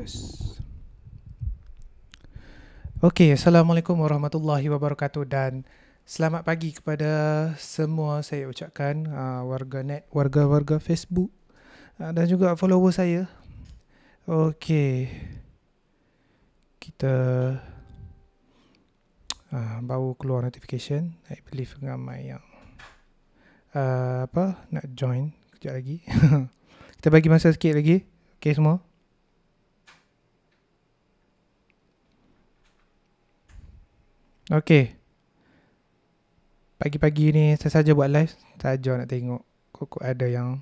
putus. Okey, assalamualaikum warahmatullahi wabarakatuh dan selamat pagi kepada semua saya ucapkan uh, warga net, warga-warga Facebook ah, dan juga follower saya. Okey. Kita uh, baru keluar notification, I believe ramai yang uh, apa nak join kejap lagi. Kita bagi masa sikit lagi. Okey semua. Okay. Pagi-pagi ni saya saja buat live. Saja nak tengok. Kok ada yang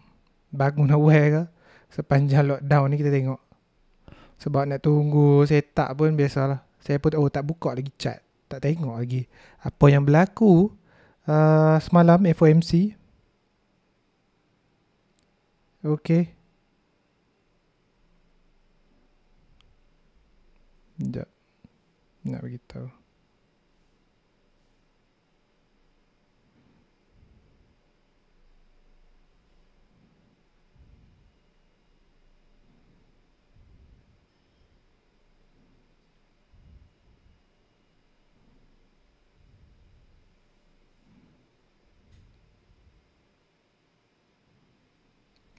bangun awal ke. Sepanjang lockdown ni kita tengok. Sebab nak tunggu setak pun biasalah. Saya pun oh, tak buka lagi chat. Tak tengok lagi. Apa yang berlaku uh, semalam FOMC. Okay. Sekejap. Nak beritahu.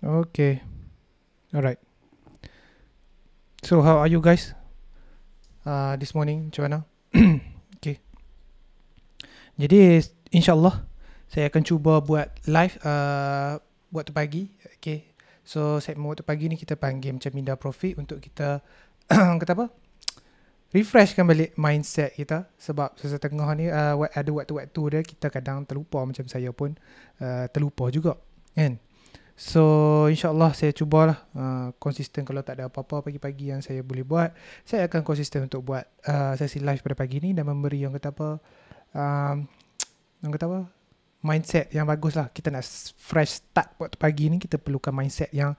Okay. Alright. So how are you guys? Uh, this morning, Joanna. okay. Jadi, insyaAllah, saya akan cuba buat live uh, buat pagi. Okay. So, saya mau pagi ni kita panggil macam Minda Profit untuk kita, kata apa? Refreshkan balik mindset kita sebab sesetengah ni uh, ada waktu-waktu dia kita kadang terlupa macam saya pun uh, terlupa juga. Kan? So insyaAllah saya cubalah uh, konsisten kalau tak ada apa-apa pagi-pagi yang saya boleh buat Saya akan konsisten untuk buat uh, sesi live pada pagi ni dan memberi yang kata apa um, Yang kata apa Mindset yang bagus lah kita nak fresh start buat pagi ni kita perlukan mindset yang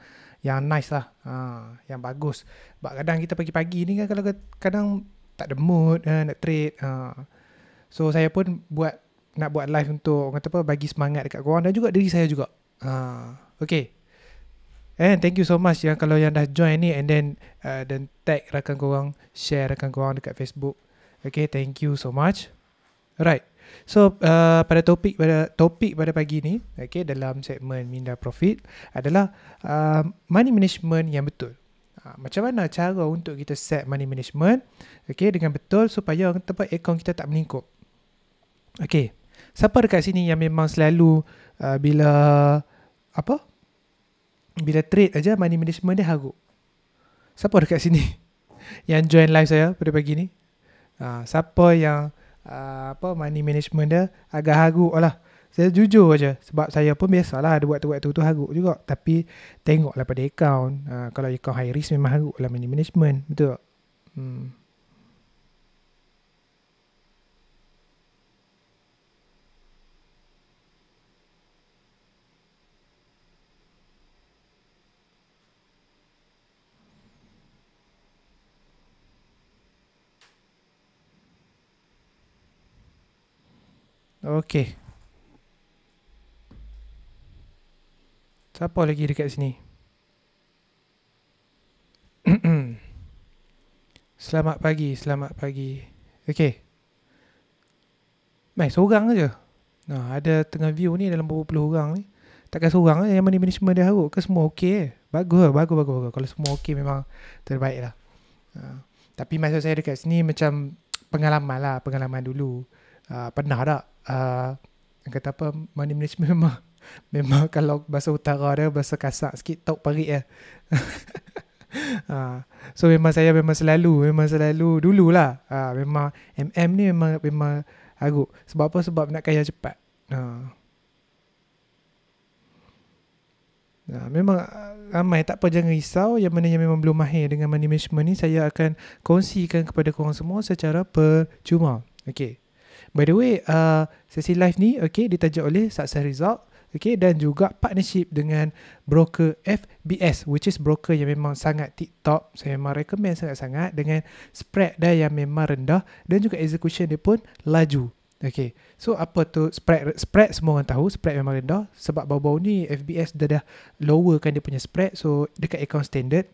yang nice lah uh, Yang bagus Sebab kadang kita pagi-pagi ni kan kalau kadang tak ada mood uh, nak trade uh. So saya pun buat nak buat live untuk kata apa bagi semangat dekat korang dan juga diri saya juga Ah. Uh. Okay. And eh, thank you so much yang kalau yang dah join ni and then uh, then tag rakan korang, share rakan korang dekat Facebook. Okay, thank you so much. Alright. So uh, pada topik pada topik pada pagi ni, okay, dalam segmen minda profit adalah uh, money management yang betul. Uh, macam mana cara untuk kita set money management okay, dengan betul supaya tempat akaun kita tak meningkup. Okay, siapa dekat sini yang memang selalu uh, bila apa uh, bila trade aja money management dia haru. Siapa dekat sini yang join live saya pada pagi ni? Ha, siapa yang uh, apa money management dia agak haru lah. Saya jujur aja sebab saya pun biasalah ada waktu-waktu tu haru juga. Tapi tengoklah pada account. Uh, kalau account high risk memang haru lah money management. Betul tak? Hmm. Okey. Siapa lagi dekat sini? selamat pagi, selamat pagi. Okey. Baik, seorang aja. Nah, ada tengah view ni dalam beberapa puluh orang ni. Takkan seorang eh, yang mana management dia harut ke semua okey eh? Bagus, bagus, bagus, bagus. Kalau semua okey memang terbaik lah. Ha. Tapi masa saya dekat sini macam pengalaman lah, pengalaman dulu. Ha, pernah tak uh, kata apa money management memang memang kalau bahasa utara dia bahasa kasar sikit tau parik ya. Ha. So memang saya memang selalu Memang selalu dululah ha. Ah, memang MM ni memang memang aku Sebab apa? Sebab nak kaya cepat ha. ha. Memang ramai tak apa jangan risau Yang mana yang memang belum mahir dengan money management ni Saya akan kongsikan kepada korang semua Secara percuma Okay By the way, uh, sesi live ni okay, ditaja oleh Success Result okay, dan juga partnership dengan broker FBS which is broker yang memang sangat tip top. Saya memang recommend sangat-sangat dengan spread dia yang memang rendah dan juga execution dia pun laju. Okay, so apa tu spread? Spread semua orang tahu, spread memang rendah sebab bau-bau ni FBS dah dah lowerkan dia punya spread so dekat account standard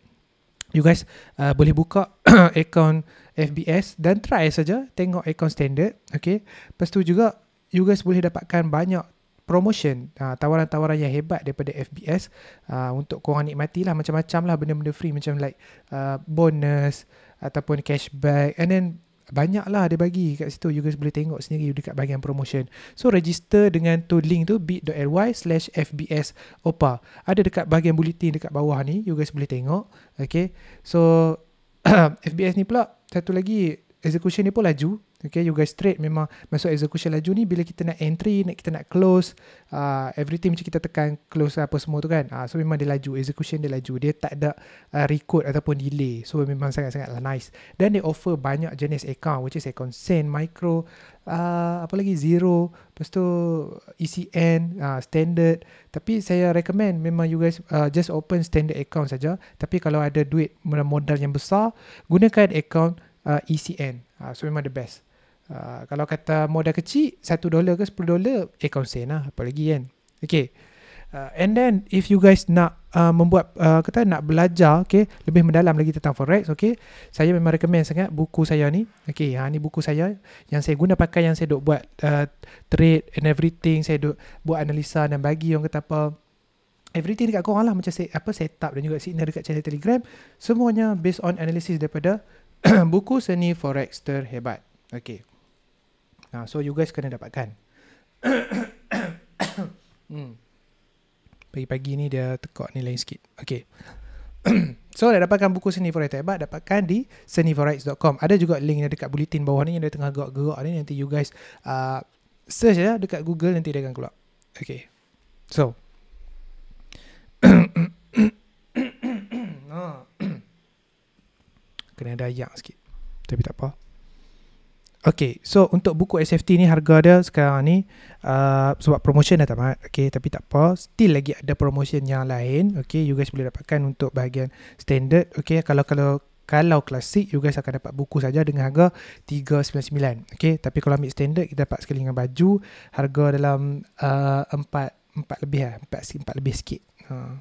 you guys uh, boleh buka account FBS dan try saja tengok account standard okay lepas tu juga you guys boleh dapatkan banyak promotion uh, tawaran-tawaran yang hebat daripada FBS uh, untuk korang nikmati lah macam-macam lah benda-benda free macam like uh, bonus ataupun cashback and then banyaklah dia bagi kat situ you guys boleh tengok sendiri dekat bahagian promotion so register dengan tu link tu bit.ly slash fbs opa ada dekat bahagian bulletin dekat bawah ni you guys boleh tengok okay so fbs ni pula satu lagi execution ni pun laju Okay, you guys trade memang masuk execution laju ni bila kita nak entry, nak kita nak close uh, everything macam kita tekan close apa semua tu kan. Uh, so memang dia laju, execution dia laju. Dia tak ada uh, record ataupun delay. So memang sangat-sangat lah nice. Then they offer banyak jenis account which is account send, micro, uh, apa lagi zero, lepas tu ECN, uh, standard. Tapi saya recommend memang you guys uh, just open standard account saja. Tapi kalau ada duit modal yang besar, gunakan account uh, ECN. Uh, so memang the best. Uh, kalau kata modal kecil, satu dolar ke sepuluh dolar, eh konsen lah, apa lagi kan. Okay. Uh, and then, if you guys nak uh, membuat, uh, kata nak belajar, okay, lebih mendalam lagi tentang Forex, okay, saya memang recommend sangat buku saya ni. Okay, ha, ni buku saya yang saya guna pakai yang saya duk buat uh, trade and everything, saya duk buat analisa dan bagi orang kata apa, everything dekat korang lah macam set, apa setup dan juga signal dekat channel telegram semuanya based on analysis daripada buku seni forex terhebat okay Ha, so you guys kena dapatkan. hmm. Pagi-pagi ni dia tekok ni lain sikit. Okay. so dah dapatkan buku Seni Forex Hebat dapatkan di seniforex.com. Ada juga link yang dekat bulletin bawah ni yang dia tengah gerak-gerak ni nanti you guys uh, search ya dekat Google nanti dia akan keluar. Okay. So. Ah. kena ada yang sikit. Tapi tak apa. Okay, so untuk buku SFT ni harga dia sekarang ni uh, sebab promotion dah tamat. Okay, tapi tak apa. Still lagi ada promotion yang lain. Okay, you guys boleh dapatkan untuk bahagian standard. Okay, kalau kalau kalau klasik, you guys akan dapat buku saja dengan harga RM399. Okay, tapi kalau ambil standard, kita dapat sekali dengan baju. Harga dalam RM4 uh, lebih lah. RM4 lebih sikit. Uh.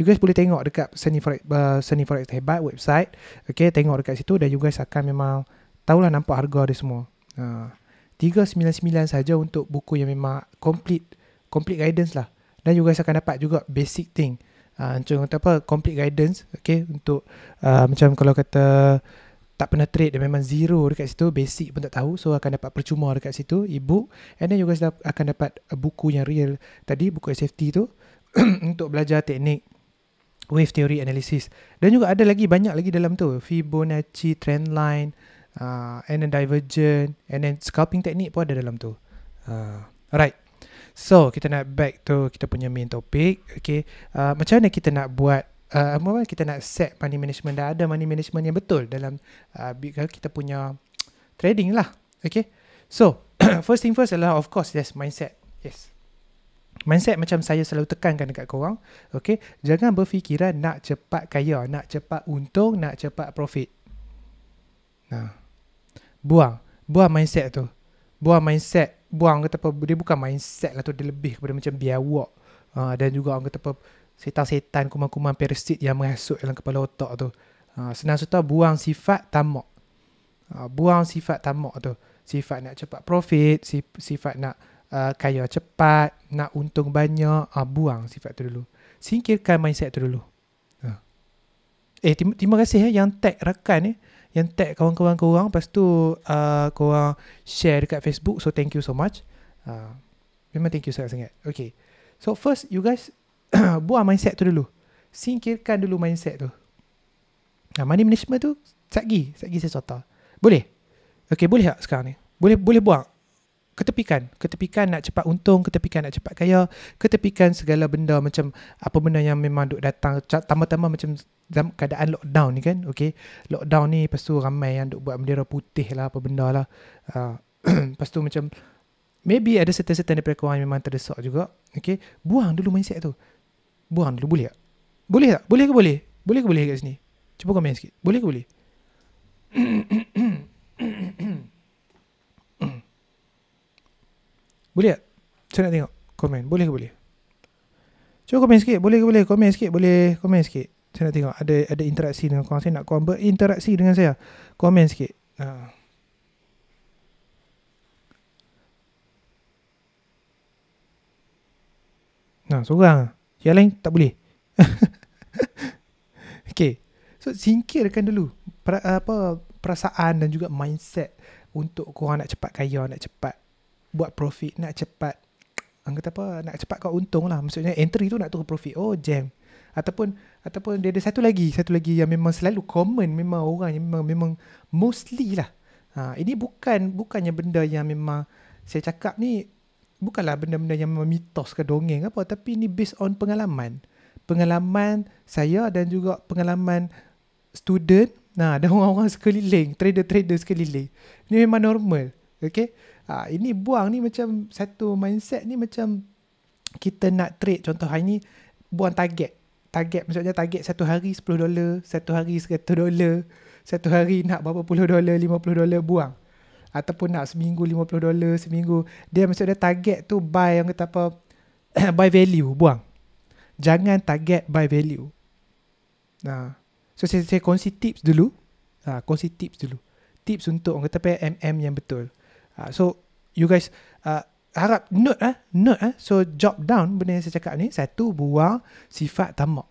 You guys boleh tengok dekat Seni Forex, uh, Seni Forex Hebat website. Okay, tengok dekat situ dan you guys akan memang Taulah nampak harga dia semua. Ha. 399 saja untuk buku yang memang complete complete guidance lah. Dan you guys akan dapat juga basic thing. Uh, macam kata apa, complete guidance. Okay, untuk uh, macam kalau kata tak pernah trade, dia memang zero dekat situ. Basic pun tak tahu. So, akan dapat percuma dekat situ, e-book. And then you guys akan dapat buku yang real tadi, buku SFT tu. untuk belajar teknik wave theory analysis. Dan juga ada lagi, banyak lagi dalam tu. Fibonacci, trendline, line uh, and then divergent and then scalping teknik pun ada dalam tu uh, alright so kita nak back to kita punya main topic okay uh, macam mana kita nak buat uh, kita nak set money management dah ada money management yang betul dalam uh, kita punya trading lah okay so first thing first adalah of course yes mindset yes Mindset macam saya selalu tekankan dekat korang Okay Jangan berfikiran nak cepat kaya Nak cepat untung Nak cepat profit Nah Buang Buang mindset tu Buang mindset Buang kata apa Dia bukan mindset lah tu Dia lebih kepada macam biawak uh, Dan juga orang kata apa Setan-setan kuman-kuman parasit Yang merasuk dalam kepala otak tu uh, Senang serta buang sifat tamak uh, Buang sifat tamak tu Sifat nak cepat profit Sifat nak uh, kaya cepat Nak untung banyak uh, Buang sifat tu dulu Singkirkan mindset tu dulu Eh terima, terima kasih eh, yang tag rakan ni eh yang tag kawan-kawan korang lepas tu uh, korang share dekat Facebook so thank you so much uh, memang thank you sangat-sangat okay so first you guys buang mindset tu dulu singkirkan dulu mindset tu nah, money management tu satgi satgi sesuatu boleh okay boleh tak sekarang ni boleh boleh buang ketepikan ketepikan nak cepat untung ketepikan nak cepat kaya ketepikan segala benda macam apa benda yang memang duk datang tambah-tambah macam dalam keadaan lockdown ni kan okay? lockdown ni lepas tu ramai yang duk buat bendera putih lah apa benda lah uh, lepas tu macam maybe ada certain-certain daripada korang yang memang terdesak juga okay? buang dulu mindset tu buang dulu boleh tak boleh tak boleh ke boleh boleh ke boleh kat sini cuba komen sikit boleh ke boleh Boleh tak? Saya nak tengok komen. Boleh ke boleh? Cuba komen sikit. Boleh ke boleh? Komen sikit. Boleh komen sikit. Saya nak tengok ada ada interaksi dengan kau. Saya nak kau berinteraksi dengan saya. Komen sikit. Ha. Nah, ha, seorang. Yang lain tak boleh. okay. So, singkirkan dulu pra, apa perasaan dan juga mindset untuk kau nak cepat kaya, nak cepat buat profit nak cepat anggota apa nak cepat kau untung lah maksudnya entry tu nak turun profit oh jam ataupun ataupun dia ada satu lagi satu lagi yang memang selalu common memang orang yang memang memang mostly lah ha, ini bukan bukannya benda yang memang saya cakap ni bukanlah benda-benda yang memang mitos ke dongeng apa tapi ini based on pengalaman pengalaman saya dan juga pengalaman student nah ha, dan orang-orang sekeliling trader-trader sekeliling ni memang normal okey Ha, ini buang ni macam satu mindset ni macam kita nak trade contoh hari ni buang target. Target maksudnya target satu hari 10 dollar satu hari 100 dollar satu hari nak berapa puluh dolar, puluh dolar buang. Ataupun nak seminggu lima puluh dolar, seminggu. Dia maksudnya target tu buy yang kata apa, buy value, buang. Jangan target buy value. Nah. Ha. So saya, saya kongsi tips dulu. Ha, kongsi tips dulu. Tips untuk orang kata apa, MM yang betul. Uh, so you guys uh, harap note eh, note eh. So job down benda yang saya cakap ni, satu buang sifat tamak.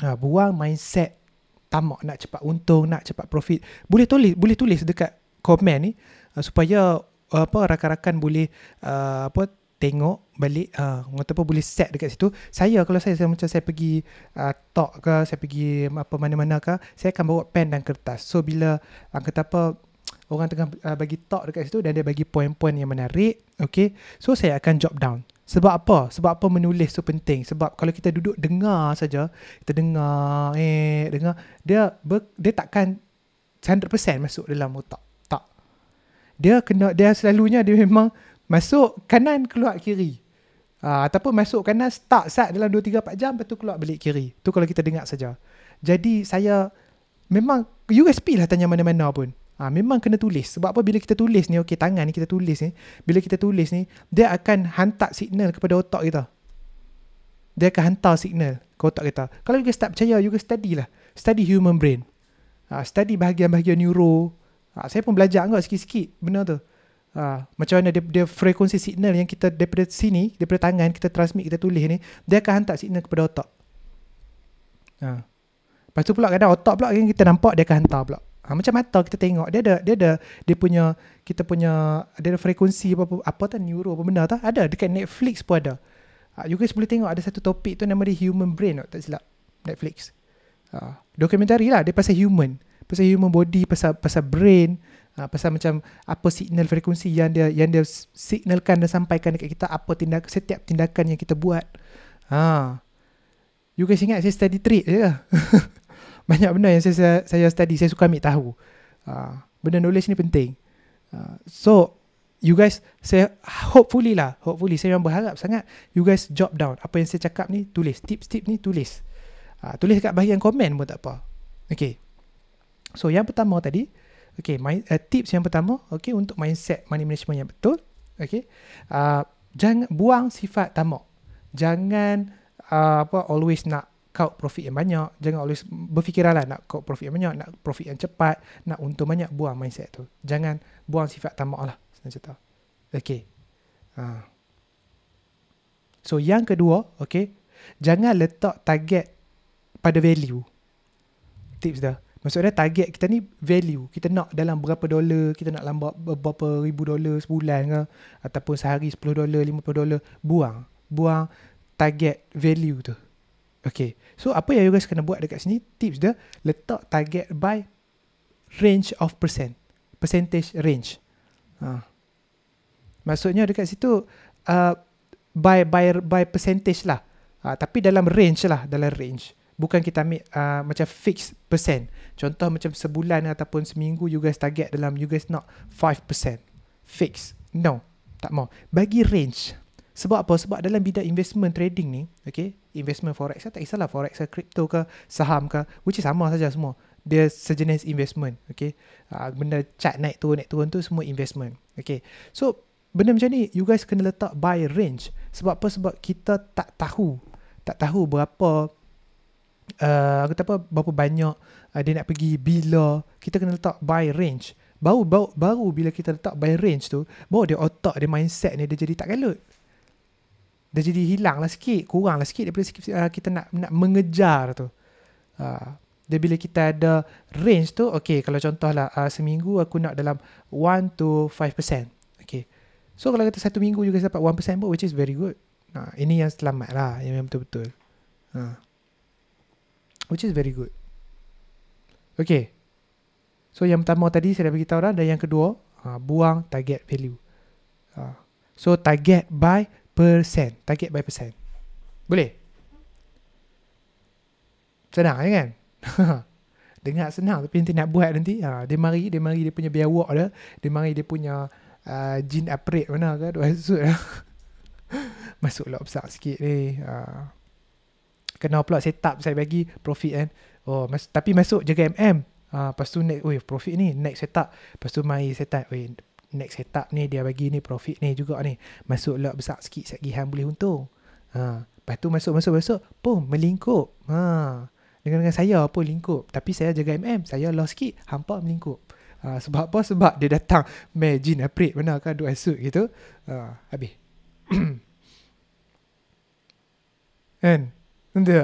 Uh, buang mindset tamak nak cepat untung, nak cepat profit. Boleh tulis boleh tulis dekat komen ni uh, supaya uh, apa rakan-rakan boleh uh, apa tengok balik uh, apa boleh set dekat situ saya kalau saya, saya macam saya pergi uh, talk ke saya pergi apa mana-mana ke saya akan bawa pen dan kertas so bila angkat apa orang tengah uh, bagi talk dekat situ dan dia bagi poin-poin yang menarik okay? so saya akan jot down sebab apa sebab apa menulis tu penting sebab kalau kita duduk dengar saja kita dengar eh dengar dia ber, dia takkan 100% masuk dalam otak tak dia kena dia selalunya dia memang masuk kanan keluar kiri uh, ataupun masuk kanan start start dalam 2 3 4 jam lepas tu keluar balik kiri tu kalau kita dengar saja jadi saya memang USP lah tanya mana-mana pun Ha, memang kena tulis. Sebab apa bila kita tulis ni, okay, tangan ni kita tulis ni. Bila kita tulis ni, dia akan hantar signal kepada otak kita. Dia akan hantar signal ke otak kita. Kalau you guys tak percaya, you guys study lah. Study human brain. Ha, study bahagian-bahagian neuro. Ha, saya pun belajar kot sikit-sikit benda tu. Ha, macam mana dia, dia frekuensi signal yang kita daripada sini, daripada tangan, kita transmit, kita tulis ni, dia akan hantar signal kepada otak. Ha. Lepas tu pula kadang otak pula yang kita nampak, dia akan hantar pula. Ha, macam mata kita tengok dia ada dia ada dia punya kita punya dia ada frekuensi apa apa, apa tu neuro apa benda tu ada dekat Netflix pun ada. Ha, you guys boleh tengok ada satu topik tu nama dia human brain tak, tak silap Netflix. Ha, dokumentari lah dia pasal human, pasal human body, pasal pasal brain, ha, pasal macam apa signal frekuensi yang dia yang dia signalkan dan sampaikan dekat kita apa tindak setiap tindakan yang kita buat. Ha. You guys ingat saya study trade je ya? lah. banyak benda yang saya saya, study saya suka ambil tahu uh, benda knowledge ni penting uh, so you guys saya hopefully lah hopefully saya memang berharap sangat you guys drop down apa yang saya cakap ni tulis tips-tips ni tulis uh, tulis kat bahagian komen pun tak apa okay so yang pertama tadi okay my, uh, eh, tips yang pertama okay untuk mindset money management yang betul okay uh, jangan buang sifat tamak jangan uh, apa always nak kau profit yang banyak jangan always berfikiranlah nak kau profit yang banyak nak profit yang cepat nak untung banyak buang mindset tu jangan buang sifat tamak lah senang cerita okay ha. so yang kedua okay jangan letak target pada value tips dah maksudnya target kita ni value kita nak dalam berapa dolar kita nak lambat berapa ribu dolar sebulan ke ataupun sehari 10 dolar 50 dolar buang buang target value tu Okay. So apa yang you guys kena buat dekat sini, tips dia, letak target by range of percent. Percentage range. Ha. Maksudnya dekat situ, uh, by by by percentage lah. Ha, tapi dalam range lah, dalam range. Bukan kita ambil uh, macam fixed percent. Contoh macam sebulan ataupun seminggu you guys target dalam you guys nak 5%. Fix. No. Tak mau. Bagi range. Sebab apa? Sebab dalam bidang investment trading ni, okay, investment forex, tak kisahlah forex ke crypto ke saham ke, which is sama saja semua. Dia sejenis investment, okay. Uh, benda chart naik turun, naik turun tu semua investment. Okay, so benda macam ni, you guys kena letak buy range. Sebab apa? Sebab kita tak tahu, tak tahu berapa, uh, ah, aku apa, berapa banyak uh, dia nak pergi, bila, kita kena letak buy range. Baru, baru, baru bila kita letak buy range tu, baru dia otak, dia mindset ni, dia jadi tak kalut dah jadi hilanglah sikit, kuranglah sikit daripada sikit, uh, kita nak nak mengejar tu. Uh, dia bila kita ada range tu, okay, kalau contohlah uh, seminggu aku nak dalam 1 to 5%. Okay. So kalau kata satu minggu juga dapat 1% pun, which is very good. Uh, ini yang selamat lah, yang betul-betul. Uh, which is very good. Okay. So yang pertama tadi saya dah beritahu dah, dan yang kedua, uh, buang target value. Uh, so target buy, percent target by persen, boleh senang je ya kan dengar senang tapi nanti nak buat nanti ha, dia mari dia mari dia punya biawak dia dia mari dia punya uh, ha, jin upgrade mana ke dua suit masuk lah besar sikit ni eh. ha. kena pula setup saya bagi profit kan oh mas- tapi masuk jaga MM ha, lepas tu next, oi, profit ni next setup lepas tu mari setup oi, next setup ni dia bagi ni profit ni juga ni masuk lot besar sikit set gihan boleh untung ha lepas tu masuk masuk masuk pum melingkup ha dengan dengan saya pun lingkup tapi saya jaga MM saya lost sikit hampa melingkup ha, sebab apa sebab dia datang majin aprik mana kan duit asut gitu ha habis kan tentu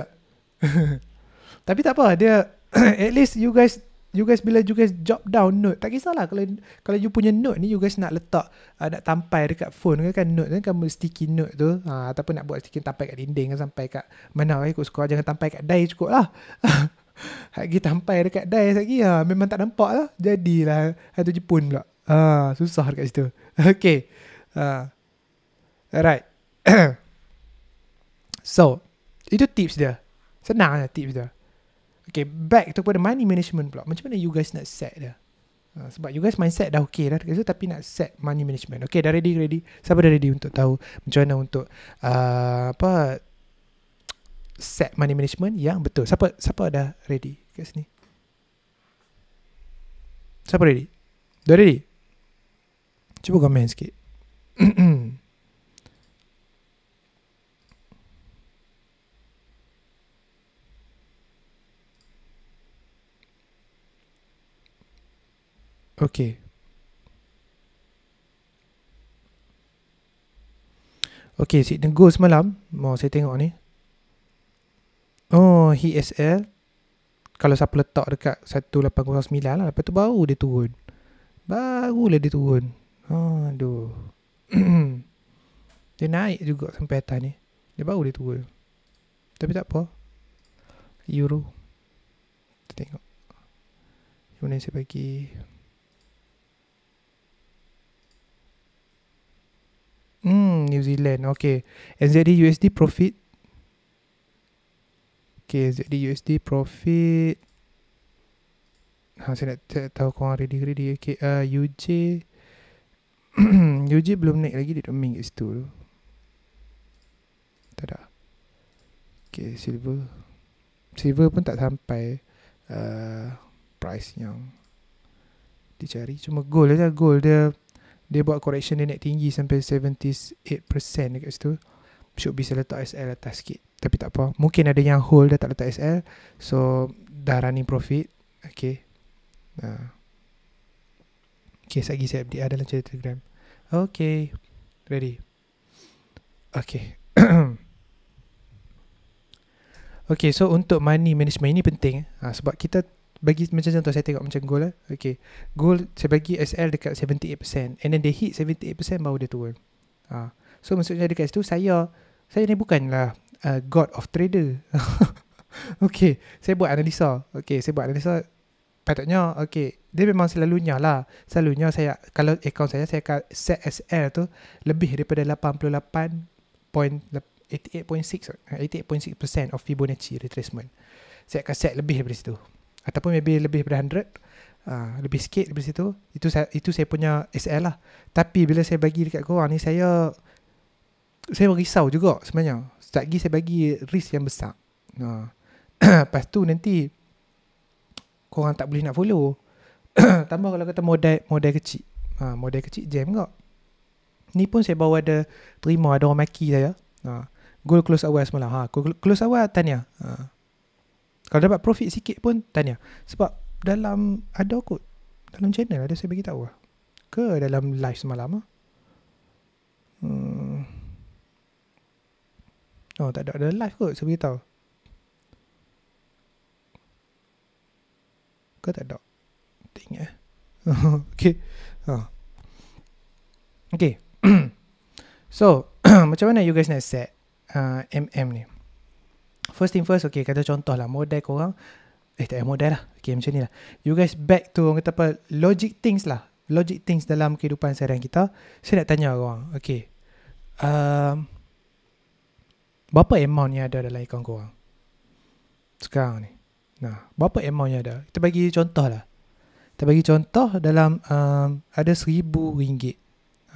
tapi tak apa dia at least you guys you guys bila you guys jot down note tak kisahlah kalau kalau you punya note ni you guys nak letak uh, nak tampai dekat phone kan, kan note kan kamu sticky note tu ha, ataupun nak buat sticky tampai kat dinding kan sampai kat mana lah ikut sekolah jangan tampai kat die cukup lah lagi tampai dekat die lagi ha, memang tak nampak lah jadilah hantu pun pula ha, susah dekat situ okay ha. alright so itu tips dia senang lah tips dia Okay, back to kepada money management pula. Macam mana you guys nak set dia? Ha, sebab you guys mindset dah okay dah so, tapi nak set money management. Okay, dah ready, ready. Siapa dah ready untuk tahu macam mana untuk uh, apa set money management yang betul? Siapa siapa dah ready kat sini? Siapa ready? Dah ready? Cuba komen sikit. Okay. Okay, si Tengku semalam, mau oh, saya tengok ni. Oh, ESL. Kalau siapa letak dekat 1809 lah, lepas tu baru dia turun. Barulah dia turun. Aduh. dia naik juga sampai atas ni. Dia baru dia turun. Tapi tak apa. Euro. Kita tengok. Yang mana saya bagi... Hmm, New Zealand. Okay. NZD USD profit. Okay, NZD USD profit. Ha, saya nak tahu korang ready-ready. Okay, uh, UJ. UJ belum naik lagi, dia duduk main kat Tak ada. Okay, silver. Silver pun tak sampai uh, price yang dicari. Cuma gold aja, gold dia dia buat correction dia naik tinggi sampai 78% dekat situ should be saya letak SL atas sikit tapi tak apa mungkin ada yang hold dah tak letak SL so dah running profit okay uh. okay sekejap lagi saya update ada lah dalam channel telegram okay ready okay Okay, so untuk money management ini penting ha, sebab kita bagi macam contoh saya tengok macam goal lah. Okay. Goal saya bagi SL dekat 78%. And then they hit 78% baru dia turun. Ha. So maksudnya dekat situ saya, saya ni bukanlah uh, god of trader. okay. Saya buat analisa. Okay. Saya buat analisa. Patutnya, okay. Dia memang selalunya lah. Selalunya saya, kalau account saya, saya akan set SL tu lebih daripada 88.88. 88.6% of Fibonacci retracement Saya akan set lebih daripada situ ataupun maybe lebih daripada 100 uh, ah, lebih sikit daripada situ itu saya, itu saya punya SL lah tapi bila saya bagi dekat korang ni saya saya risau juga sebenarnya setiap lagi saya bagi risk yang besar uh. lepas tu nanti korang tak boleh nak follow tambah kalau kata modal modal kecil uh, modal kecil jam kok ni pun saya bawa ada terima ada orang maki saya uh. goal close awal semalam ha, close awal tanya uh. Kalau dapat profit sikit pun tanya. Sebab dalam ada kot. Dalam channel ada saya bagi tahu lah. Ke dalam live semalam lah. Hmm. Oh tak ada dalam live kot saya beritahu. Ke tak ada? Tak ingat eh. okay. Ha. Okay. so macam mana you guys nak set uh, MM ni? First thing first Okay kata contoh lah Modal korang Eh tak payah modal lah Okay macam ni lah You guys back to Orang kata apa Logic things lah Logic things dalam kehidupan seharian kita Saya nak tanya korang Okay um, Berapa amount yang ada dalam akaun korang Sekarang ni Nah Berapa amount yang ada Kita bagi contoh lah Kita bagi contoh dalam um, Ada seribu ringgit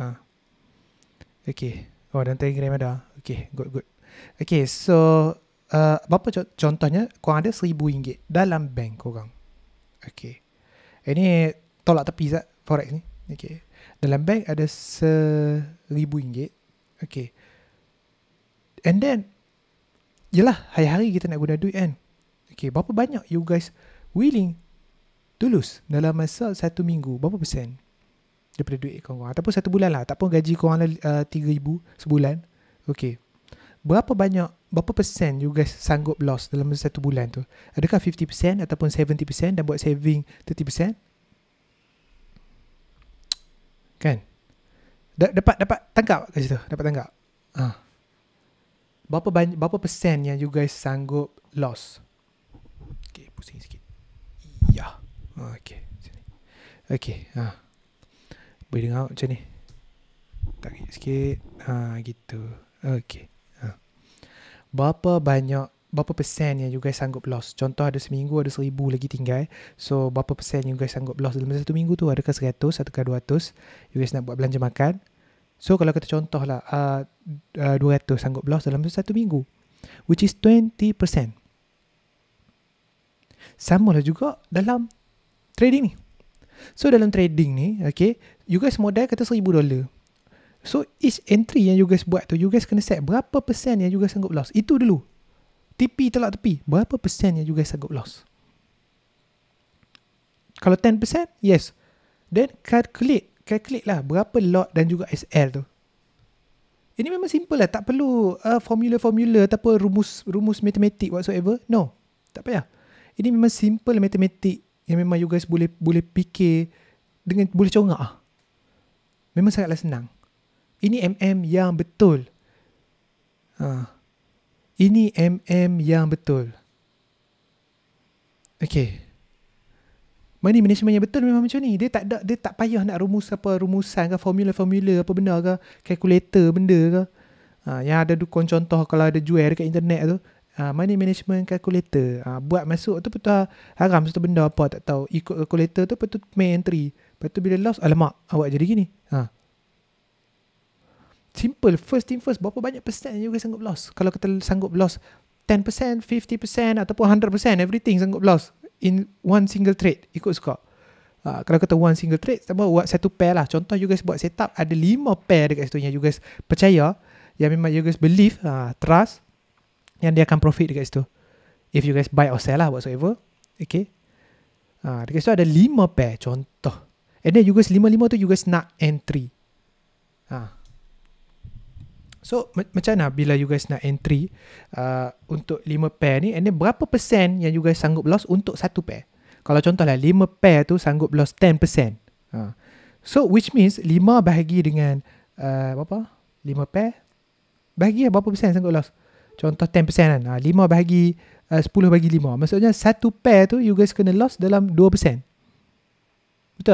ha. Okay Oh dan telegram ada Okay good good Okay so uh, berapa contohnya kau ada seribu ringgit dalam bank kau orang okey ini eh, tolak tepi sat forex ni okey dalam bank ada seribu ringgit okey and then yalah hari-hari kita nak guna duit kan okey berapa banyak you guys willing tulus dalam masa satu minggu berapa persen daripada duit kau orang ataupun satu bulan lah ataupun gaji kau orang uh, 3000 sebulan okey berapa banyak berapa persen you guys sanggup loss dalam satu bulan tu adakah 50% ataupun 70% dan buat saving 30% kan D- dapat dapat tangkap kat situ dapat tangkap ha. berapa banyak berapa persen yang you guys sanggup loss Okay, pusing sikit ya Okay. sini okey ha boleh dengar macam ni tak sikit ha gitu Okay berapa banyak berapa persen yang you guys sanggup loss contoh ada seminggu ada seribu lagi tinggal so berapa persen yang you guys sanggup loss dalam satu minggu tu adakah seratus adakah dua ratus you guys nak buat belanja makan so kalau kita contoh lah ah, ah, dua ratus sanggup loss dalam satu minggu which is twenty percent sama lah juga dalam trading ni so dalam trading ni okay you guys modal kata seribu dolar So each entry yang you guys buat tu You guys kena set Berapa persen yang you guys sanggup loss Itu dulu TP telak tepi Berapa persen yang you guys sanggup loss Kalau 10% Yes Then calculate Calculate lah Berapa lot dan juga SL tu Ini memang simple lah Tak perlu uh, formula-formula Ataupun rumus rumus matematik whatsoever No Tak payah Ini memang simple matematik Yang memang you guys boleh boleh fikir Dengan boleh congak lah Memang sangatlah senang ini MM yang betul. Ha. Ini MM yang betul. Okay. Money management yang betul memang macam ni. Dia tak ada, dia tak payah nak rumus apa rumusan ke formula-formula apa benda ke kalkulator benda ke. Ha, yang ada tu contoh kalau ada jual dekat internet tu. Ha, money management calculator. Ha, buat masuk tu betul haram satu benda apa tak tahu. Ikut calculator tu betul main entry. Lepas tu bila loss, alamak awak jadi gini. Ha, simple first thing first berapa banyak persen. you guys sanggup loss kalau kita sanggup loss 10% 50% ataupun 100% everything sanggup loss in one single trade ikut suka uh, kalau kata one single trade sama buat satu pair lah contoh you guys buat setup ada lima pair dekat situ yang you guys percaya yang memang you guys believe uh, trust yang dia akan profit dekat situ if you guys buy or sell lah whatsoever okay uh, dekat situ ada lima pair contoh and then you guys lima lima tu you guys nak entry ah uh. So macam mana bila you guys nak entry uh, untuk 5 pair ni and then berapa persen yang you guys sanggup loss untuk satu pair? Kalau contohlah 5 pair tu sanggup loss 10%. Uh. Ha. So which means 5 bahagi dengan uh, berapa? 5 pair bahagi lah berapa persen sanggup loss? Contoh 10% kan. Uh, ha, 5 bahagi uh, 10 bagi 5. Maksudnya satu pair tu you guys kena loss dalam 2%. Betul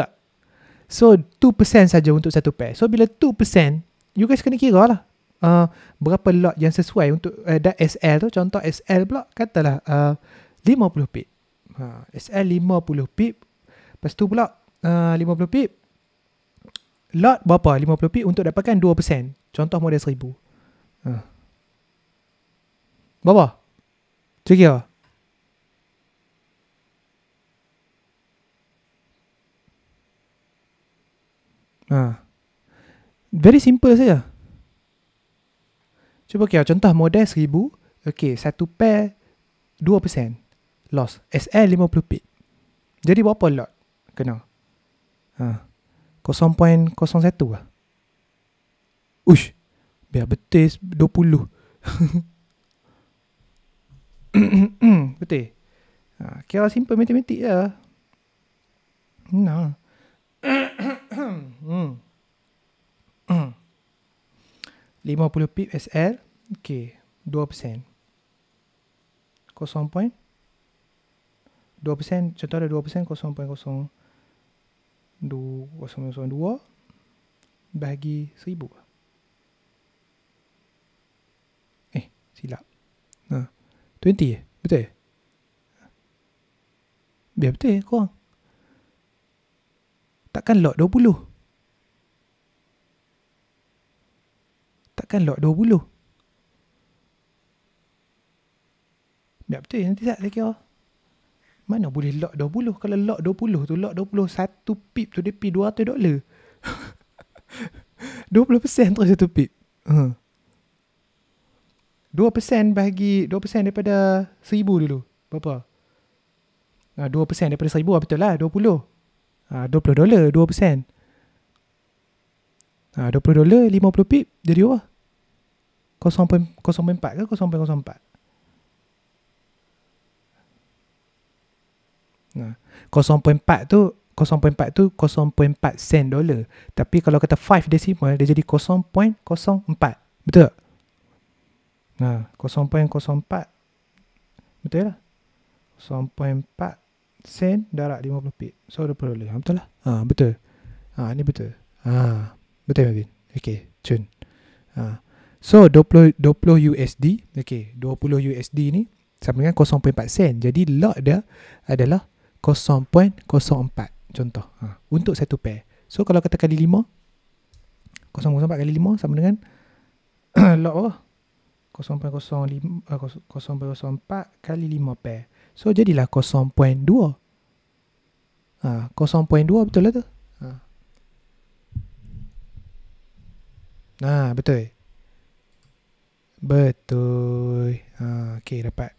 tak? So 2% saja untuk satu pair. So bila 2% you guys kena kira lah uh, berapa lot yang sesuai untuk uh, eh, dan SL tu contoh SL pula katalah uh, 50 pip. Ha SL 50 pip. Lepas tu pula uh, 50 pip lot berapa 50 pip untuk dapatkan 2%. Contoh model 1000. Ha. Berapa? Cek ya. Ha. Very simple saja. Cuba okay, contoh model 1000. Okay, satu pair 2% loss. SL 50 pip. Jadi berapa lot kena? Ha. 0.01 lah. Ush. Biar betis 20. Betul. Ha, kira simple matematik je. Nah. hmm. hmm. 50 pip SL okey 2% 0 point 2% contoh ada 2% 0.02 bahagi 1000 eh silap ha 20 eh betul eh biar betul eh korang takkan lot 20 Takkan lot 20 Tak betul nanti tak saya kira Mana boleh lot 20 Kalau lot 20 tu lot 20 Satu pip tu dia pi 200 dolar 20% terus satu pip huh. 2% bahagi 2% daripada 1000 dulu Berapa? Ha, ah, 2% daripada 1000 ah, betul lah 20 ha, 20 dolar 2% Ah, 20 dolar 50 pip jadi apa? 0.04 ke 0.04? Nah, 0.4 tu 0.4 tu 0.4 sen dolar. Tapi kalau kata 5 decimal dia jadi 0.04. Betul? tak? Nah, 0.04 betul lah. 0.4 sen darat 50 pip. So 20 dolar. Ah, betul lah. Ha, betul. Ha, ni betul. Ha. Betul tak Bin? Okay Cun ha. So 20, 20 USD Okay 20 USD ni Sama dengan 0.4 sen Jadi lot dia Adalah 0.04 Contoh ha. Untuk satu pair So kalau kata kali 5 0.04 kali 5 Sama dengan Lot apa? Eh, 0.04 kali 5 pair. So, jadilah 0.2. Ha, 0.2 betul lah tu. Nah betul. Betul. Ha, ah, okay dapat.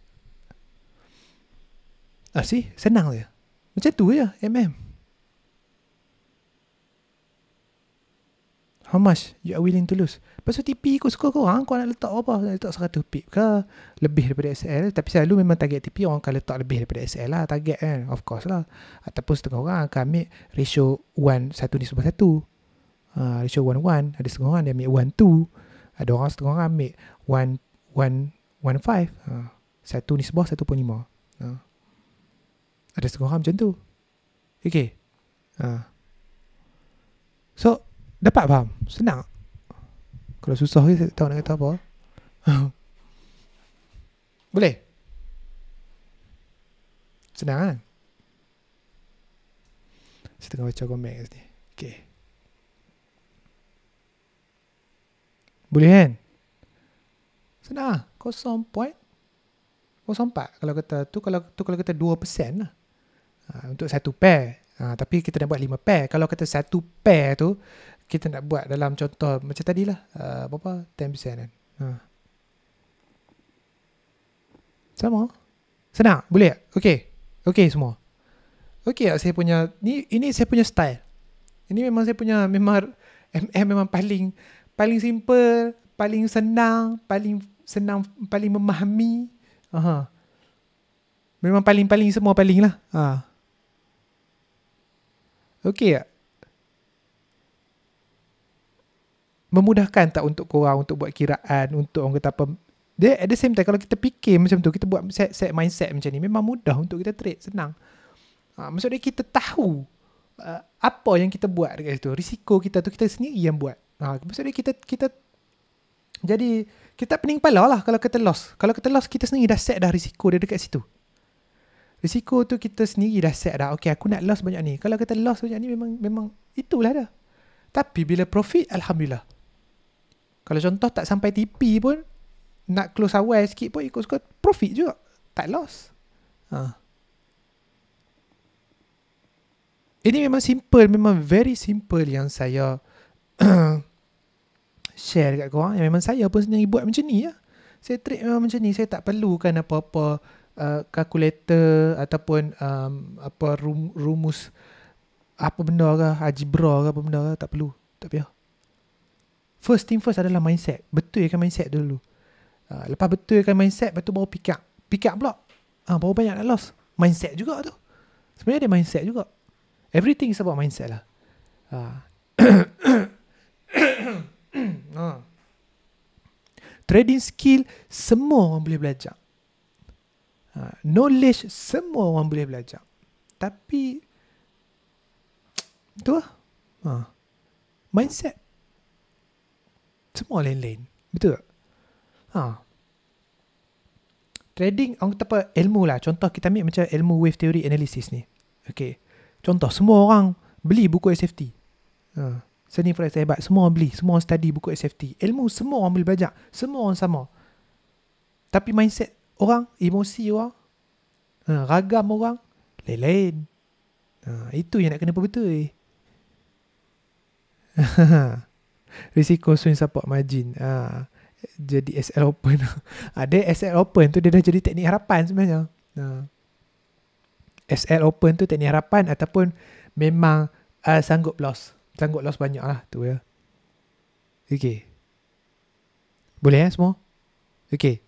Ah si senang je. Macam tu ya MM. How much you are willing to lose? Pasal TP ikut suka korang, ah, kau nak letak apa? Nak letak 100 pip ke? Lebih daripada SL? Tapi selalu memang target TP orang akan letak lebih daripada SL lah. Target kan? Of course lah. Ataupun setengah orang akan ambil ratio 1, 1 ni sebab Ah, ada ratio one one, ada setengah orang dia ambil one two, ada orang setengah orang ambil 1 one one 5 uh, ah, satu ni sebuah satu pun lima uh, ada setengah orang macam tu okey uh. so dapat faham senang kalau susah ke saya tahu nak kata apa boleh senang kan saya tengah baca komen kat sini. Okay. Boleh kan? Senang lah. 0.04 kalau kata tu kalau tu kalau kata 2% lah. Ha, untuk satu pair. Ha, tapi kita nak buat 5 pair. Kalau kata satu pair tu kita nak buat dalam contoh macam tadi lah. Uh, ha, berapa? 10% kan? Ha. Sama. Senang? Boleh tak? Okay. Okay semua. Okay lah saya punya. Ni, ini saya punya style. Ini memang saya punya memang MM memang paling paling simple, paling senang, paling senang, paling memahami. Aha. Memang paling-paling semua paling lah. Ha. Okey tak? Memudahkan tak untuk korang untuk buat kiraan, untuk orang kata apa, dia at the same time kalau kita fikir macam tu, kita buat set, set mindset macam ni, memang mudah untuk kita trade, senang. Ha, maksudnya kita tahu uh, apa yang kita buat dekat situ, risiko kita tu kita sendiri yang buat. Ah, ha, maksudnya kita kita jadi kita pening kepala lah kalau kita lost. Kalau kita lost kita sendiri dah set dah risiko dia dekat situ. Risiko tu kita sendiri dah set dah. Okay aku nak lost banyak ni. Kalau kita lost banyak ni memang memang itulah dah. Tapi bila profit alhamdulillah. Kalau contoh tak sampai TP pun nak close awal sikit pun ikut ikut profit juga. Tak lost. Ha. Ini memang simple, memang very simple yang saya share dekat korang ah. yang memang saya pun sendiri buat macam ni ya. Saya trade memang macam ni. Saya tak perlukan apa-apa uh, calculator ataupun um, apa rum, rumus apa benda ke, algebra ke apa benda ke, tak perlu. Tak payah. First thing first adalah mindset. Betul kan mindset dulu. Uh, lepas betulkan mindset, lepas tu baru pick up. Pick up pula. Ah, ha, baru banyak nak loss. Mindset juga tu. Sebenarnya ada mindset juga. Everything is about mindset lah. Uh. ha. Trading skill semua orang boleh belajar. Ha. Knowledge semua orang boleh belajar. Tapi tu lah. ah Ha. Mindset semua lain-lain. Betul tak? Ha. Trading, orang kata apa, ilmu lah. Contoh kita ambil macam ilmu wave theory analysis ni. Okay. Contoh, semua orang beli buku SFT. Ha. Seni Forex hebat Semua orang beli Semua orang study buku SFT Ilmu semua orang boleh belajar Semua orang sama Tapi mindset orang Emosi orang ha, Ragam orang Lain-lain ha, Itu yang nak kena betul eh. Risiko swing support margin ha, Jadi SL open Ada ha, SL open tu Dia dah jadi teknik harapan sebenarnya ha. SL open tu teknik harapan Ataupun memang uh, sanggup loss Sanggup loss banyak lah tu ya. Okay. Boleh ya semua? Okay.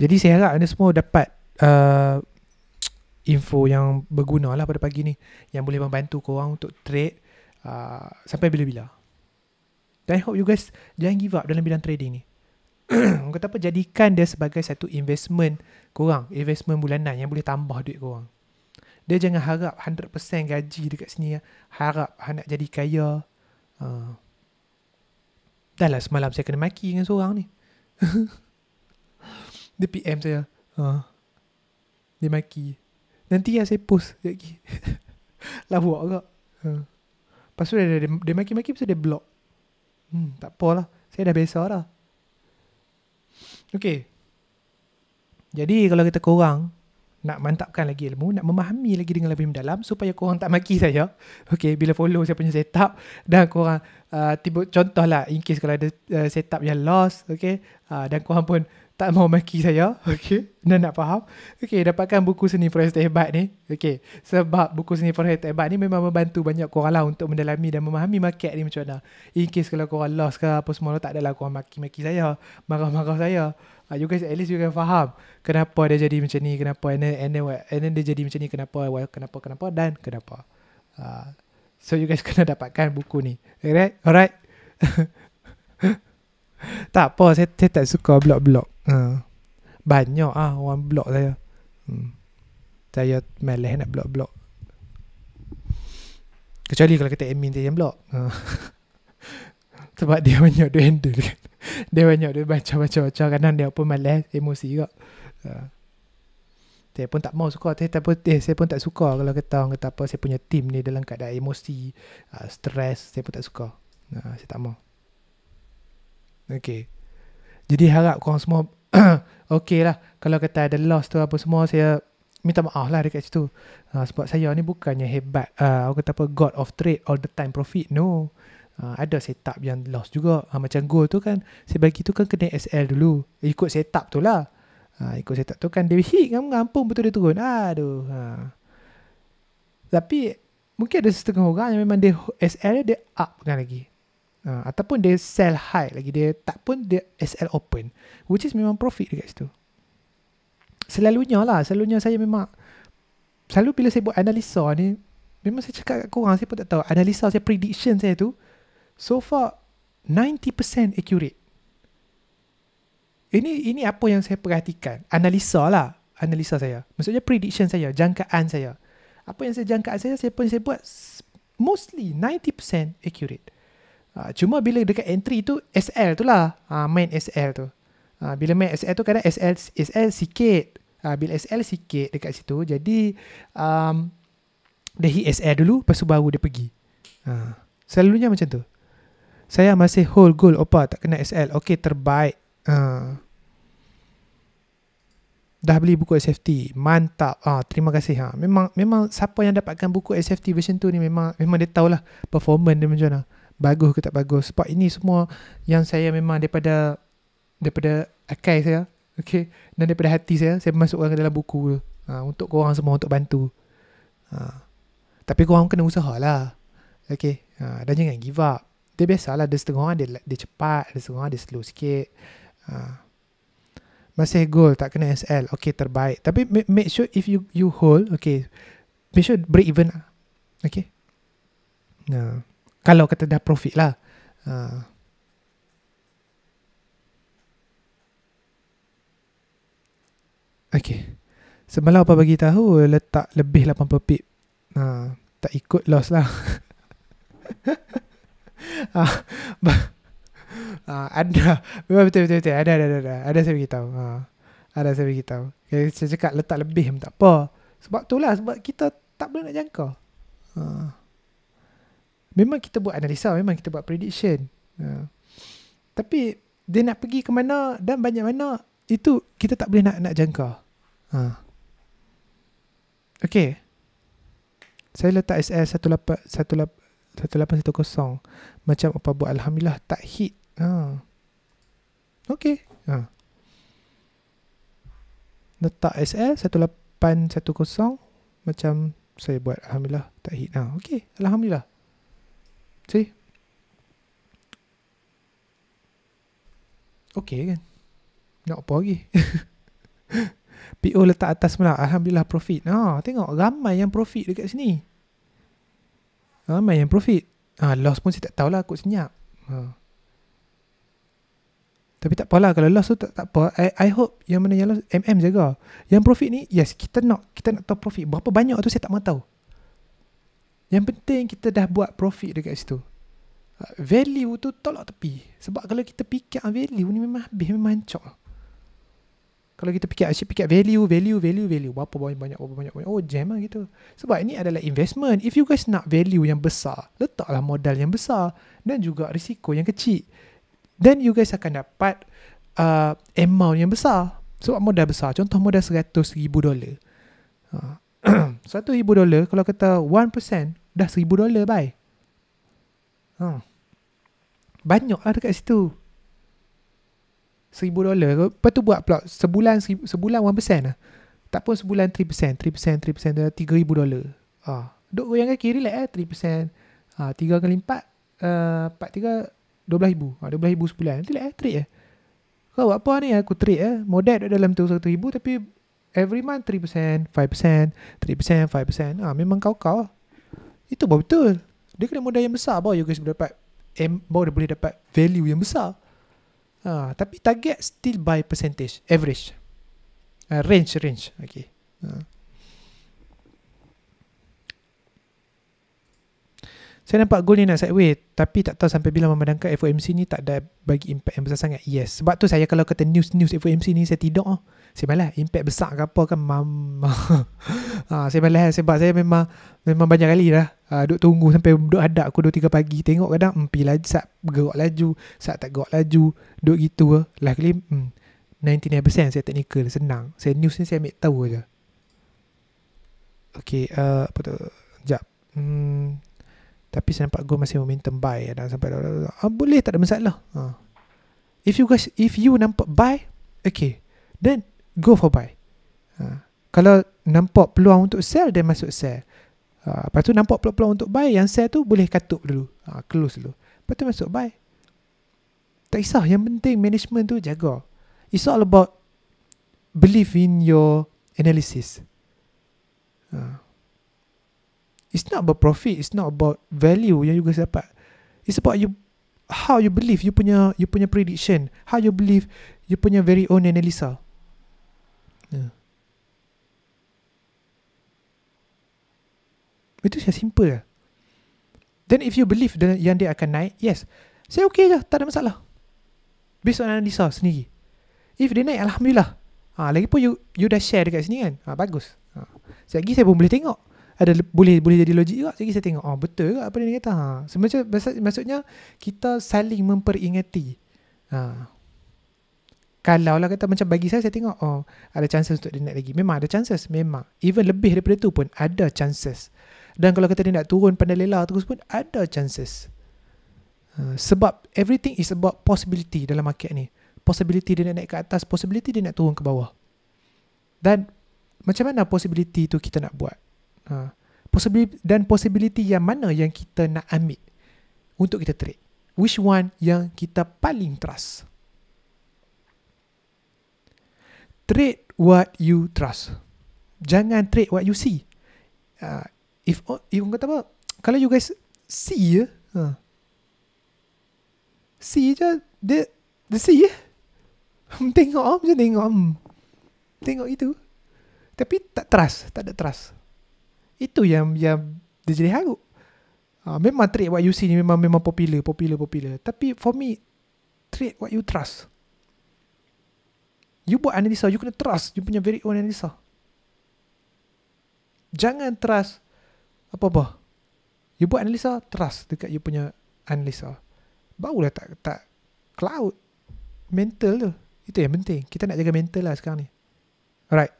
Jadi saya harap anda semua dapat uh, info yang berguna lah pada pagi ni. Yang boleh membantu korang untuk trade uh, sampai bila-bila. Dan I hope you guys jangan give up dalam bidang trading ni. Kata apa, jadikan dia sebagai satu investment korang. Investment bulanan yang boleh tambah duit korang dia jangan harap 100% gaji dekat sini ya. harap nak jadi kaya ha. dah lah semalam saya kena maki dengan seorang ni dia PM saya ha. dia maki nanti lah saya post sekejap lagi lah buat kak ha. lepas tu dia, dia, dia maki-maki lepas tu dia block hmm, tak apalah saya dah biasa lah. Okay. Jadi kalau kita kurang nak mantapkan lagi ilmu, nak memahami lagi dengan lebih mendalam supaya korang tak maki saya. Okay, bila follow saya punya setup dan korang uh, tiba, contoh lah. in case kalau ada uh, setup yang lost, okay, uh, dan korang pun tak mau maki saya, okay, dan nak faham, okay, dapatkan buku seni forensik hebat ni, okay, sebab buku seni forensik hebat ni memang membantu banyak korang lah untuk mendalami dan memahami market ni macam mana. In case kalau korang lost ke apa semua, tak adalah korang maki-maki saya, marah-marah saya, uh, you guys at least you can faham kenapa dia jadi macam ni kenapa and then, and then, and then dia jadi macam ni kenapa why, kenapa kenapa dan kenapa uh, so you guys kena dapatkan buku ni alright alright tak apa saya, saya tak suka blok-blok uh, banyak ah uh, orang blok saya hmm. saya meleh nak blok-blok Kecuali kalau kita admin dia yang block. Uh. Sebab dia banyak duit handle kan dia banyak dia baca baca baca kadang dia pun malas emosi juga uh. saya pun tak mau suka tapi, pun eh, saya pun tak suka kalau kata kata apa saya punya team ni dalam keadaan emosi uh, stress saya pun tak suka Nah, ha, saya tak mau Okay jadi harap korang semua okey lah kalau kata ada loss tu apa semua saya minta maaf lah dekat situ uh, sebab saya ni bukannya hebat uh, orang kata apa god of trade all the time profit no Uh, ada setup yang lost juga uh, Macam goal tu kan Sebagi tu kan kena SL dulu Ikut setup tu lah uh, Ikut setup tu kan Dia hit ngampung betul dia turun Aduh uh. Tapi Mungkin ada setengah orang yang memang dia SL dia, dia up kan lagi uh, Ataupun dia sell high lagi Dia tak pun dia SL open Which is memang profit dekat situ Selalunya lah Selalunya saya memang Selalu bila saya buat analisa ni Memang saya cakap kat korang Saya pun tak tahu Analisa saya prediction saya tu so far 90% accurate ini ini apa yang saya perhatikan analisa lah analisa saya maksudnya prediction saya jangkaan saya apa yang saya jangkaan saya saya pun saya buat mostly 90% accurate uh, cuma bila dekat entry tu SL tu lah uh, main SL tu uh, bila main SL tu kadang SL SL sikit uh, bila SL sikit dekat situ jadi um, dia hit SL dulu lepas tu baru dia pergi uh, selalunya macam tu saya masih hold goal Opa tak kena SL Okay terbaik uh. Dah beli buku SFT Mantap uh, Terima kasih ha. Memang memang siapa yang dapatkan buku SFT version tu ni Memang memang dia tahulah Performance dia macam mana Bagus ke tak bagus Sebab ini semua Yang saya memang daripada Daripada akai saya Okay Dan daripada hati saya Saya masukkan ke dalam buku uh, Untuk korang semua Untuk bantu uh. Tapi korang kena usahalah Okay uh, Dan jangan give up dia biasalah ada setengah orang dia, dia cepat ada setengah orang dia slow sikit uh, masih goal tak kena SL okay terbaik tapi make, sure if you you hold okay make sure break even lah okay nah, ha. kalau kata dah profit lah uh, Okay. Semalam apa bagi tahu letak lebih 80 pip. Ha, tak ikut loss lah. Ah, ah, ada memang betul betul betul ada ada ada ada, ada saya beritahu ha. ada saya beritahu okay, saya cakap letak lebih pun tak apa sebab itulah sebab kita tak boleh nak jangka ha. memang kita buat analisa memang kita buat prediction ha. tapi dia nak pergi ke mana dan banyak mana itu kita tak boleh nak nak jangka ha. Okay. Saya letak SL 18, 18, 1810 macam apa buat alhamdulillah tak hit ha okey ha letak SL 1810 macam saya buat alhamdulillah tak hit ha okey alhamdulillah see okey kan nak apa lagi PO letak atas pula alhamdulillah profit ha tengok ramai yang profit dekat sini Ramai yang profit. Ha, loss pun saya tak tahulah aku senyap. Ha. Tapi tak apalah kalau loss tu tak, tak apa. I, I hope yang mana yang loss MM jaga. Yang profit ni yes kita nak kita nak tahu profit. Berapa banyak tu saya tak mahu tahu. Yang penting kita dah buat profit dekat situ. Ah, value tu tolak tepi. Sebab kalau kita fikir ah, value ni memang habis, memang hancur kalau kita fikir asyik fikir value value value value berapa banyak banyak berapa banyak, banyak oh jam lah gitu sebab ini adalah investment if you guys nak value yang besar letaklah modal yang besar dan juga risiko yang kecil then you guys akan dapat uh, amount yang besar sebab modal besar contoh modal 100 ribu dolar 1 uh, ribu dolar kalau kata 1% dah 1000 dolar bye huh. Hmm. banyak lah dekat situ seribu dolar lepas tu buat pula sebulan seribu, sebulan 1% persen lah tak pun sebulan 3% 3% 3% persen tiga ribu dolar ha. duk goyang kaki relax eh 3% persen ha, ah, tiga kali empat eh, empat tiga dua belah ribu ah, dua belah ribu sebulan nanti lah eh trade eh kau buat apa ni eh, aku trade eh modet duduk dalam tu satu ribu tapi every month 3% persen five persen three persen five persen ha, memang kau-kau itu betul dia kena modal yang besar baru you guys boleh dapat em, baru dia boleh dapat value yang besar Ha, tapi target still by percentage, average. Uh, range, range. Okay. Ha. Saya nampak gol ni nak sideway Tapi tak tahu sampai bila memandangkan FOMC ni tak ada bagi impact yang besar sangat Yes Sebab tu saya kalau kata news-news FOMC ni saya tidur lah oh, saya malah impact besar ke apa kan mama ha, saya malah sebab saya memang memang banyak kali lah ha, Duk tunggu sampai duk hadap aku 2-3 pagi Tengok kadang mm, pilih laju Saat gerak laju Saat tak gerak laju Duk gitu lah Luckily mm, 99% saya technical Senang Saya news ni saya ambil tahu je Okay uh, Apa tu Sekejap hmm, tapi saya nampak gua masih momentum buy dan sampai ah, boleh tak ada masalah. Ha. If you guys if you nampak buy, okay. Then go for buy. Ha. Kalau nampak peluang untuk sell then masuk sell. Ha. lepas tu nampak peluang untuk buy yang sell tu boleh katup dulu. Ha. close dulu. Lepas tu masuk buy. Tak kisah yang penting management tu jaga. It's all about believe in your analysis. Ha. It's not about profit, it's not about value yang you guys dapat. It's about you how you believe you punya you punya prediction, how you believe you punya very own analisa. Ya. Yeah. Itu saja simple lah. Then if you believe that yang dia akan naik, yes. Saya okay je, tak ada masalah. Based on analisa sendiri. If dia naik, Alhamdulillah. Ha, lagipun you, you dah share dekat sini kan? Ha, bagus. Ha. Sekejap lagi saya pun boleh tengok ada boleh boleh jadi logik juga. Jadi saya tengok, oh betul juga apa dia kata. Ha. Semasa maksudnya kita saling memperingati. Ha. Kalau lah kata macam bagi saya, saya tengok oh ada chances untuk dia naik lagi. Memang ada chances, memang. Even lebih daripada tu pun ada chances. Dan kalau kata dia nak turun pada lela terus pun ada chances. Uh, sebab everything is about possibility dalam market ni. Possibility dia nak naik ke atas, possibility dia nak turun ke bawah. Dan macam mana possibility tu kita nak buat? Ha. Possibility, dan possibility yang mana yang kita nak ambil untuk kita trade. Which one yang kita paling trust. Trade what you trust. Jangan trade what you see. Uh, if you oh, kata apa, kalau you guys see ya, uh, see je, the dia see ya. tengok om, oh, je tengok om. Hmm. Tengok itu. Tapi tak trust, tak ada trust. Itu yang yang dia jadi haruk. Uh, memang trade what you see ni memang memang popular, popular, popular. Tapi for me, trade what you trust. You buat analisa, you kena trust you punya very own analisa. Jangan trust apa-apa. You buat analisa, trust dekat you punya analisa. Bau lah tak tak cloud mental tu. Itu yang penting. Kita nak jaga mental lah sekarang ni. Alright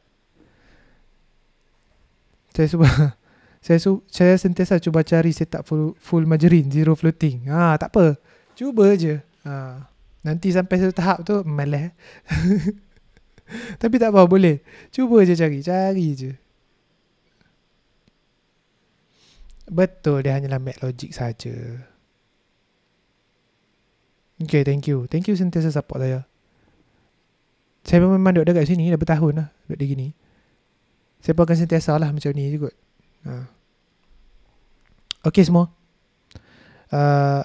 saya cuba saya su, saya sentiasa cuba cari setup full full margarine zero floating. Ha tak apa. Cuba je. Ha nanti sampai satu tahap tu meleh. Tapi tak apa boleh. Cuba je cari, cari je. Betul dia hanyalah mat logic saja. Okay, thank you. Thank you sentiasa support saya. Saya memang duduk dekat sini dah bertahun lah. Duduk di gini. Siapa akan sentiasa lah macam ni je kot ha. Okay semua uh,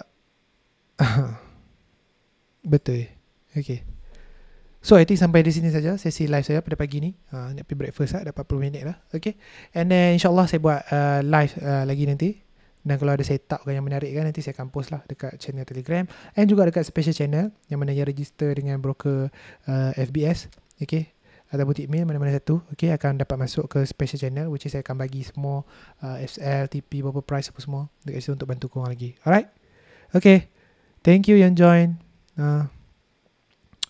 Betul Okay So I think sampai di sini saja sesi live saya pada pagi ni. Ha, nak pergi breakfast lah, dapat 40 minit lah. Okay. And then insyaAllah saya buat uh, live uh, lagi nanti. Dan kalau ada saya up yang menarik kan, nanti saya akan post lah dekat channel Telegram. And juga dekat special channel yang mana yang register dengan broker uh, FBS. Okay ataupun tikmil mana-mana satu okey akan dapat masuk ke special channel which is saya akan bagi semua uh, SL, TP, berapa price apa semua dekat situ untuk bantu korang lagi alright okey thank you yang join uh,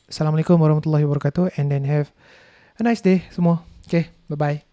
Assalamualaikum warahmatullahi wabarakatuh and then have a nice day semua okey bye-bye